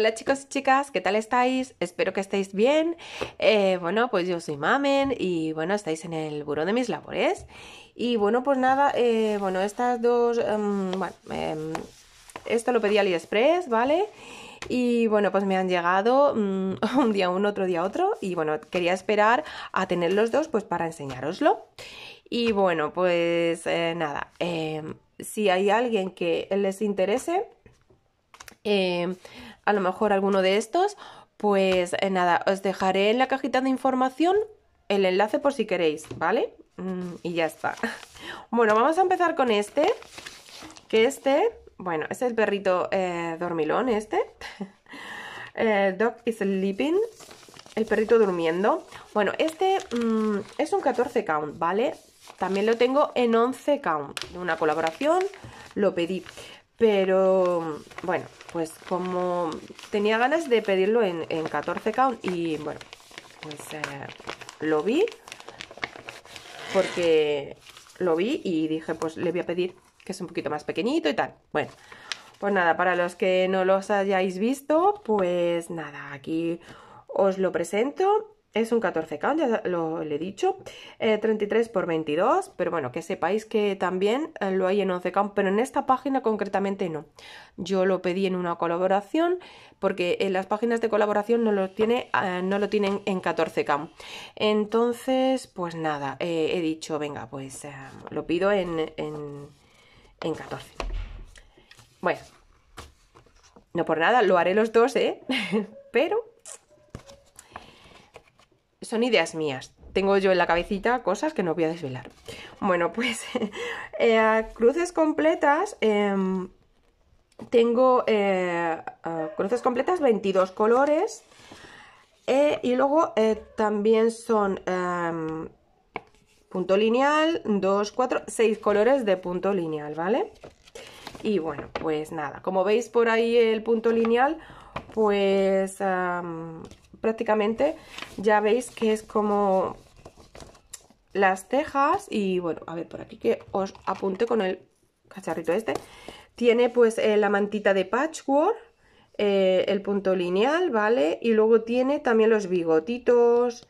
Hola chicos y chicas, ¿qué tal estáis? Espero que estéis bien. Eh, bueno, pues yo soy Mamen y bueno, estáis en el buró de mis labores. Y bueno, pues nada, eh, bueno, estas dos... Em, bueno, em, esto lo pedí AliExpress, ¿vale? Y bueno, pues me han llegado mm, un día un, otro día otro. Y bueno, quería esperar a tener los dos pues para enseñároslo. Y bueno, pues eh, nada, em, si hay alguien que les interese... Eh, a lo mejor alguno de estos, pues eh, nada, os dejaré en la cajita de información el enlace por si queréis, ¿vale? Mm, y ya está. Bueno, vamos a empezar con este, que este, bueno, este es el perrito eh, dormilón, este. Eh, dog is sleeping, el perrito durmiendo. Bueno, este mm, es un 14 count, ¿vale? También lo tengo en 11 count, una colaboración, lo pedí. Pero bueno, pues como tenía ganas de pedirlo en, 14 k y bueno, pues eh, lo vi porque lo vi y dije pues le voy a pedir que es un poquito más pequeñito y tal. Bueno, pues nada, para los que no los hayáis visto, pues nada, aquí os lo presento es un 14K, ya lo he dicho, 33 eh, por 22, pero bueno, que sepáis que también eh, lo hay en 11K, pero en esta página concretamente no. Yo lo pedí en una colaboración, porque en eh, las páginas de colaboración no lo, tiene, no lo tienen en 14K. Entonces, pues nada, he dicho, venga, pues lo pido en, en, en 14. Bueno, no por nada, lo haré los dos, ¿eh? pero son ideas mías. Tengo yo en la cabecita cosas que no voy a desvelar. Bueno, pues eh, cruces completas. Em, tengo eh, ah, cruces completas, 22 colores. Eh, y luego también son em, punto lineal, 2, 4, 6 colores de punto lineal, ¿vale? Y bueno, pues nada, como veis por ahí el punto lineal, pues em, prácticamente ya veis que es como las cejas y bueno, a ver por aquí que os apunte con el cacharrito este. Tiene pues eh, la mantita de patchwork, eh, el punto lineal, ¿vale? Y luego tiene también los bigotitos,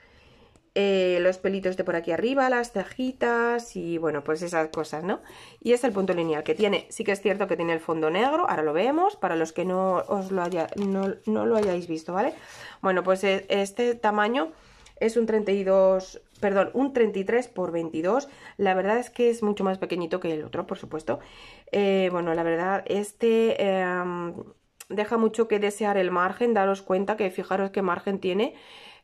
eh, los pelitos de por aquí arriba, las cejitas y bueno, pues esas cosas, ¿no? Y es el punto lineal que tiene, sí que es cierto que tiene el fondo negro, ahora lo vemos, para los que no, os lo, haya, no, lo hayáis visto, ¿vale? Bueno, pues eh, este tamaño es un 32, perdón, un 33 por 22, la verdad es que es mucho más pequeñito que el otro, por supuesto. Eh, bueno, la verdad, este... Em, deja mucho que desear el margen, daros cuenta que fijaros qué margen tiene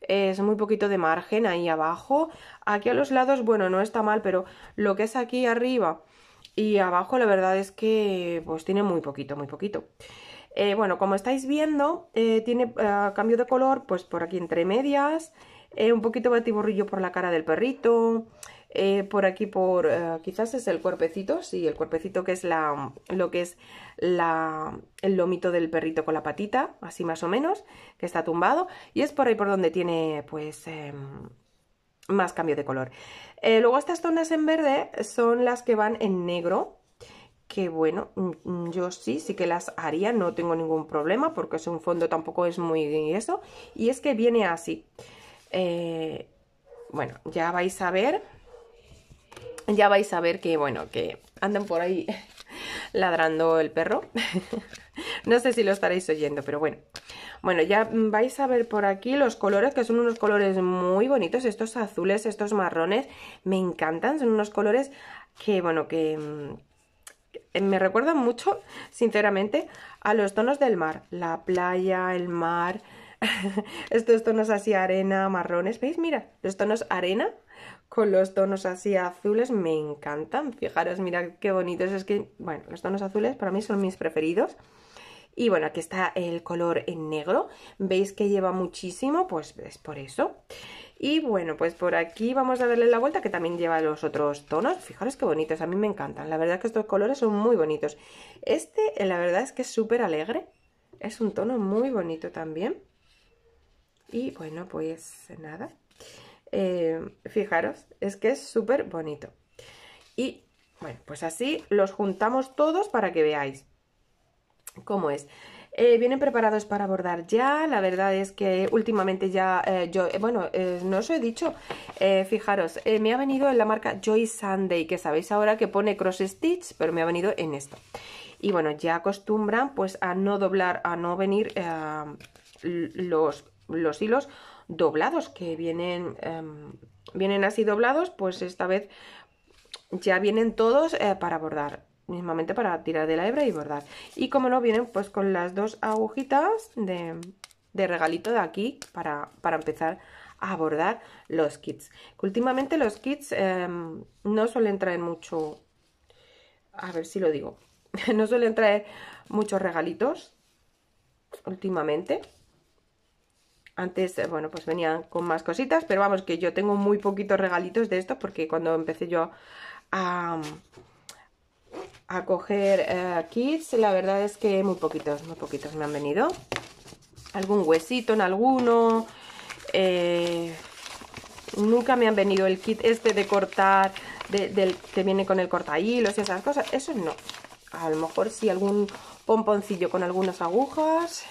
es muy poquito de margen ahí abajo. Aquí a los lados, bueno, no está mal, pero lo que es aquí arriba y abajo la verdad es que pues tiene muy poquito, muy poquito. Eh, bueno, como estáis viendo, eh, tiene eh, cambio de color pues por aquí entre medias, un poquito batiburrillo por la cara del perrito, eh, por aquí por eh, quizás es el cuerpecito, sí, el cuerpecito que es lo que es el lomito del perrito con la patita, así más o menos, que está tumbado y es por ahí por donde tiene pues em, más cambio de color. Eh, luego estas zonas en verde son las que van en negro, que bueno, mm, mm, yo sí, sí que las haría, no tengo ningún problema porque es un fondo tampoco es muy eso y es que viene así. bueno, ya vais a ver ya vais a ver que, bueno, que andan por ahí ladrando el perro. no sé si lo estaréis oyendo, pero bueno. Bueno, ya vais a ver por aquí los colores, que son unos colores muy bonitos. Estos azules, estos marrones, me encantan. Son unos colores que, bueno, que mm, me recuerdan mucho, sinceramente, a los tonos del mar. La playa, el mar, estos tonos así arena, marrones. ¿Veis? Mira, los tonos arena con los tonos así azules, me encantan. Fijaros, mirad qué bonitos. Es que, bueno, los tonos azules para mí son mis preferidos. Y bueno, aquí está el color en negro. ¿Veis que lleva muchísimo? Pues es por eso. Y bueno, pues por aquí vamos a darle la vuelta que también lleva los otros tonos. Fijaros qué bonitos, a mí me encantan. La verdad es que estos colores son muy bonitos. Este, eh, la verdad es que es súper alegre. Es un tono muy bonito también. Y bueno, pues nada. Eh, fijaros, es que es súper bonito. Y bueno, pues así los juntamos todos para que veáis cómo es. Eh, vienen preparados para bordar ya, la verdad es que últimamente ya eh, yo, bueno, no os he dicho, fijaros, me ha venido en la marca Joy Sunday, que sabéis ahora que pone cross stitch, pero me ha venido en esto. Y bueno, ya acostumbran pues a no doblar, a no venir los, los hilos doblados, que vienen, em, vienen así doblados, pues esta vez ya vienen todos eh, para bordar, mismamente para tirar de la hebra y bordar. Y como no, vienen pues con las dos agujitas de, regalito de aquí para, empezar a bordar los kits. últimamente los kits em, no suelen traer mucho... A ver si lo digo. no suelen traer muchos regalitos últimamente. Antes, eh, bueno, pues venían con más cositas, pero vamos, que yo tengo muy poquitos regalitos de esto porque cuando empecé yo a, a coger eh, kits, la verdad es que muy poquitos, muy poquitos me han venido. Algún huesito en alguno. Eh, nunca me han venido el kit este de cortar, del, que viene con el cortahilos y esas cosas. Eso no. A lo mejor sí algún pomponcillo con algunas agujas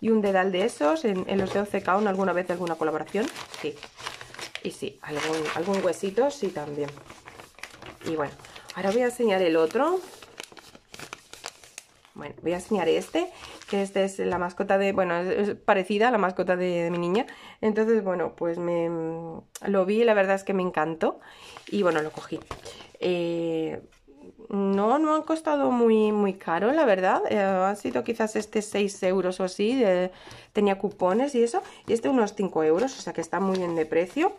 y un dedal de esos en, los de en alguna vez alguna colaboración, sí. Y sí, algún, huesito sí también. Y bueno, ahora voy a enseñar el otro. Bueno, voy a enseñar este, que este es la mascota de... Bueno, es parecida a la mascota de, mi niña. Entonces, bueno, pues me lo vi y la verdad es que me encantó. Y bueno, lo cogí. Eh, no, no han costado muy, muy caro, la verdad. ha eh, han sido quizás este 6 euros o así. tenía cupones y eso. Y este unos 5 euros, o sea que está muy bien de precio.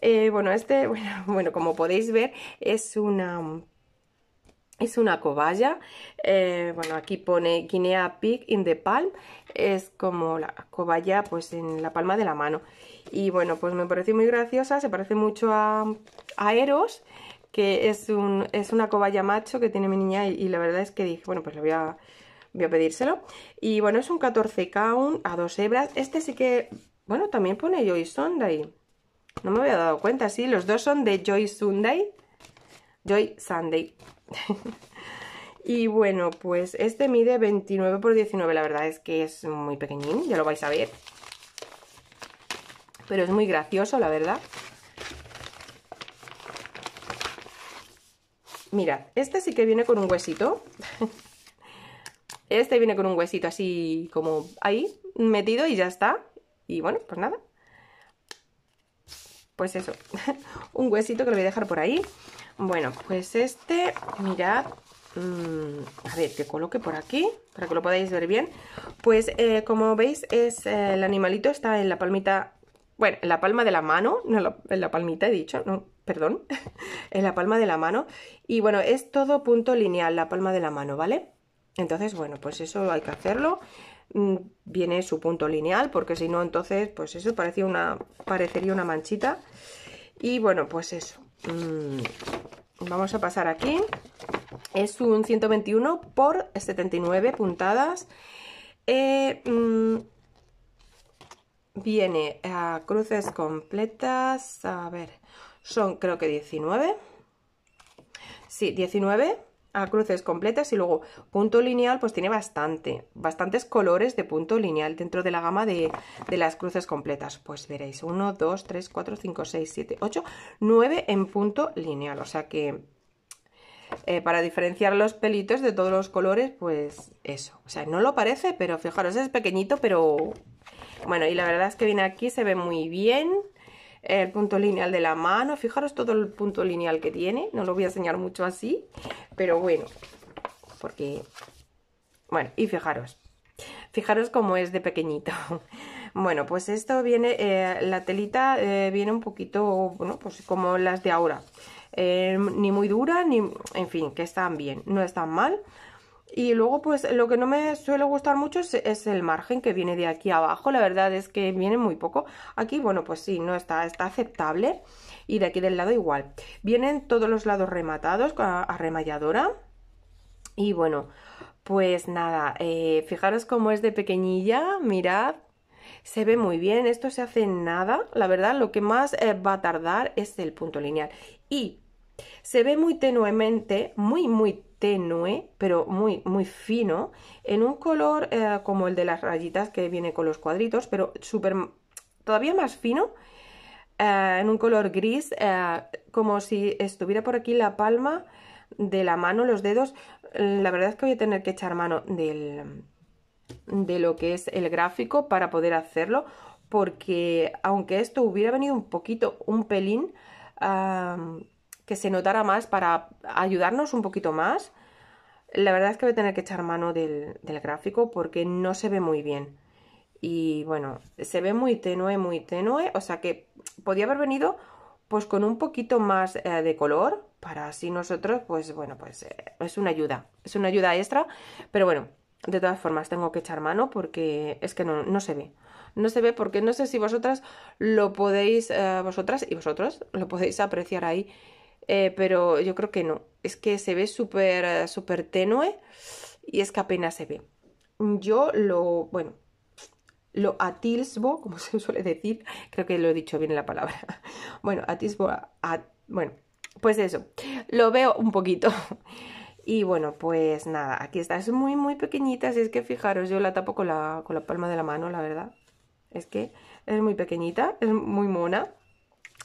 Eh, bueno, este, bueno, como podéis ver, es una... Es una cobaya, eh, bueno aquí pone Guinea Pig in the Palm, es como la cobaya pues en la palma de la mano. Y bueno, pues me parece muy graciosa, se parece mucho a, a Eros, que es, un, es una cobaya macho que tiene mi niña y, la verdad es que dije, bueno, pues le voy a, voy a pedírselo. Y bueno, es un 14 count a dos hebras. Este sí que, bueno, también pone Joy Sunday. No me había dado cuenta, sí, los dos son de Joy Sunday. Joy Sunday. y bueno, pues este mide 29 por 19, la verdad es que es muy pequeñín, ya lo vais a ver. Pero es muy gracioso, la verdad. Mirad, este sí que viene con un huesito. Este viene con un huesito así como ahí, metido y ya está. Y bueno, pues nada. Pues eso, un huesito que lo voy a dejar por ahí. Bueno, pues este, mirad, mm, a ver, que coloque por aquí para que lo podáis ver bien. Pues eh, como veis, es eh, el animalito está en la palmita, bueno, en la palma de la mano, no en la palmita he dicho, no, perdón, en la palma de la mano. Y bueno, es todo punto lineal, la palma de la mano, ¿vale? Entonces, bueno, pues eso hay que hacerlo. Mm, viene su punto lineal, porque si no, entonces, pues eso parecía una, parecería una manchita. Y bueno, pues eso. Mm, vamos a pasar aquí. Es un 121 por 79 puntadas. Eh, mm, viene a cruces completas. A ver son creo que 19, sí, 19 a cruces completas y luego punto lineal pues tiene bastante, bastantes colores de punto lineal dentro de la gama de, las cruces completas, pues veréis 1, 2, 3, 4, 5, 6, 7, 8, 9 en punto lineal, o sea que eh, para diferenciar los pelitos de todos los colores pues eso, o sea no lo parece pero fijaros es pequeñito pero bueno y la verdad es que viene aquí, se ve muy bien el punto lineal de la mano. Fijaros todo el punto lineal que tiene. No lo voy a enseñar mucho así, pero bueno, porque... Bueno, y fijaros. Fijaros cómo es de pequeñito. Bueno, pues esto viene, eh, la telita eh, viene un poquito, bueno, pues como las de ahora. Eh, ni muy dura, ni, en fin, que están bien, no están mal. Y luego, pues lo que no me suele gustar mucho es, el margen que viene de aquí abajo. La verdad es que viene muy poco. Aquí, bueno, pues sí, no está, está aceptable. Y de aquí del lado igual. Vienen todos los lados rematados con Y bueno, pues nada, eh, fijaros cómo es de pequeñilla, mirad. Se ve muy bien, esto se hace en nada. La verdad, lo que más eh, va a tardar es el punto lineal. Y se ve muy tenuemente, muy, muy tenue, pero muy, muy fino, en un color eh, como el de las rayitas que viene con los cuadritos, pero súper, todavía más fino, eh, en un color gris, eh, como si estuviera por aquí la palma de la mano, los dedos. La verdad es que voy a tener que echar mano del, de lo que es el gráfico para poder hacerlo, porque aunque esto hubiera venido un poquito, un pelín que se notara más para ayudarnos un poquito más. La verdad es que voy a tener que echar mano del, gráfico porque no se ve muy bien. Y bueno, se ve muy tenue, muy tenue. O sea que podía haber venido pues con un poquito más eh, de color para así nosotros, pues bueno, pues eh, es una ayuda. Es una ayuda extra. Pero bueno, de todas formas tengo que echar mano porque es que no, no se ve. No se ve porque no sé si vosotras lo podéis, eh, vosotras y vosotros lo podéis apreciar ahí eh, pero yo creo que no. Es que se ve súper, eh, súper tenue y es que apenas se ve. Yo lo, bueno, lo atisbo, como se suele decir, creo que lo he dicho bien la palabra. Bueno, atisbo, bueno, pues eso, lo veo un poquito. Y bueno, pues nada, aquí está, es muy, muy pequeñita, así es que fijaros, yo la tapo con la, con la palma de la mano, la verdad. Es que es muy pequeñita, es muy mona.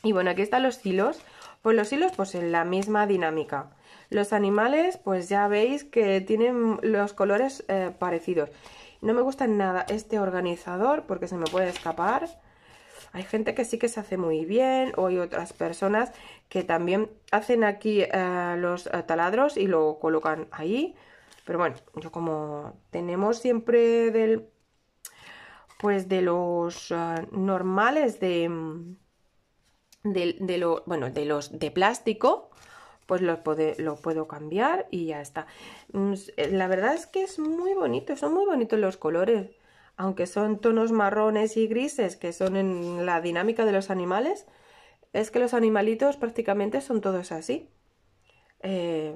Y bueno, aquí están los hilos pues los hilos, pues en la misma dinámica. Los animales, pues ya veis que tienen los colores eh, parecidos. No me gusta nada este organizador porque se me puede escapar. Hay gente que sí que se hace muy bien o hay otras personas que también hacen aquí eh, los eh, taladros y lo colocan ahí. Pero bueno, yo como tenemos siempre del pues de los normales de de, lo, bueno, de los de plástico, pues los puedo cambiar y ya está. Mm, eh, la verdad es que es muy bonito, son muy bonitos los colores. Aunque son tonos marrones y grises, que son en la dinámica de los animales, es que los animalitos prácticamente son todos así. Eh,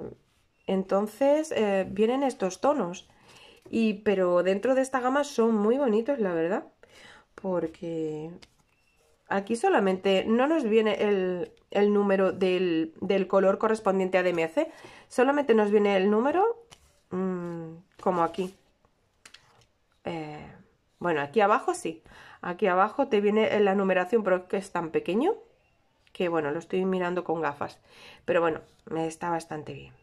entonces eh, vienen estos tonos. Y, pero dentro de esta gama son muy bonitos, la verdad. Porque Aquí solamente no nos viene el, número del, color correspondiente a DMC, solamente nos viene el número mm, como aquí. Eh, bueno, aquí abajo sí, aquí abajo te viene la numeración, pero que es tan pequeño que bueno, lo estoy mirando con gafas. Pero bueno, me está bastante bien.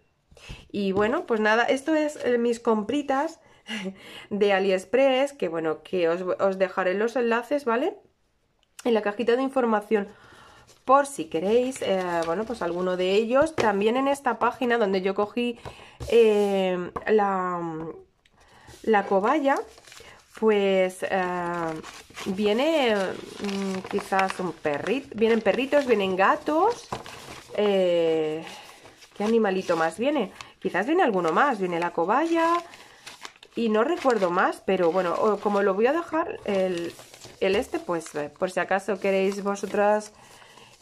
Y bueno, pues nada, esto es eh, mis compritas de AliExpress, que bueno, que os, os dejaré los enlaces, ¿vale? en la cajita de información por si queréis, eh, bueno, pues alguno de ellos. También en esta página donde yo cogí eh, la, la, cobaya, pues eh, viene mm, quizás un perrito, vienen perritos, vienen gatos. ¿Qué animalito más viene? Quizás viene alguno más, viene la cobaya. Y no recuerdo más, pero bueno, como lo voy a dejar, el, el este, pues eh, por si acaso queréis vosotras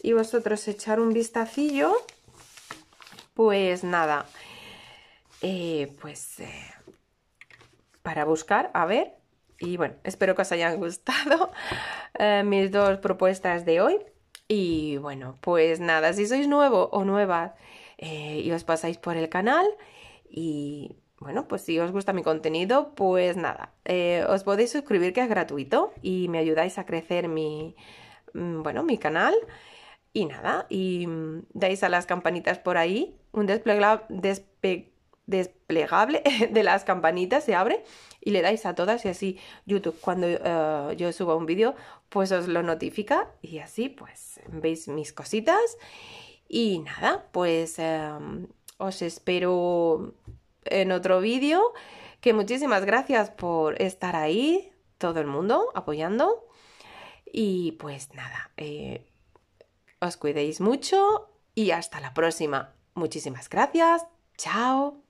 y vosotros echar un vistacillo, pues nada, eh, pues eh, para buscar, a ver, y bueno, espero que os hayan gustado mis dos propuestas de hoy. Y bueno, pues nada, si sois nuevo o nueva y os pasáis por el canal y bueno, pues si os gusta mi contenido, pues nada, eh, os podéis suscribir que es gratuito y me ayudáis a crecer mi, mm, bueno, mi canal. Y nada, y mm, dais a las campanitas por ahí, un desplegable de las campanitas se abre y le dais a todas y así YouTube cuando eh, yo suba un vídeo pues os lo notifica y así pues veis mis cositas. Y nada, pues em, os espero en otro vídeo. Que muchísimas gracias por estar ahí, todo el mundo apoyando. Y pues nada, eh, os cuidéis mucho y hasta la próxima. Muchísimas gracias. Chao.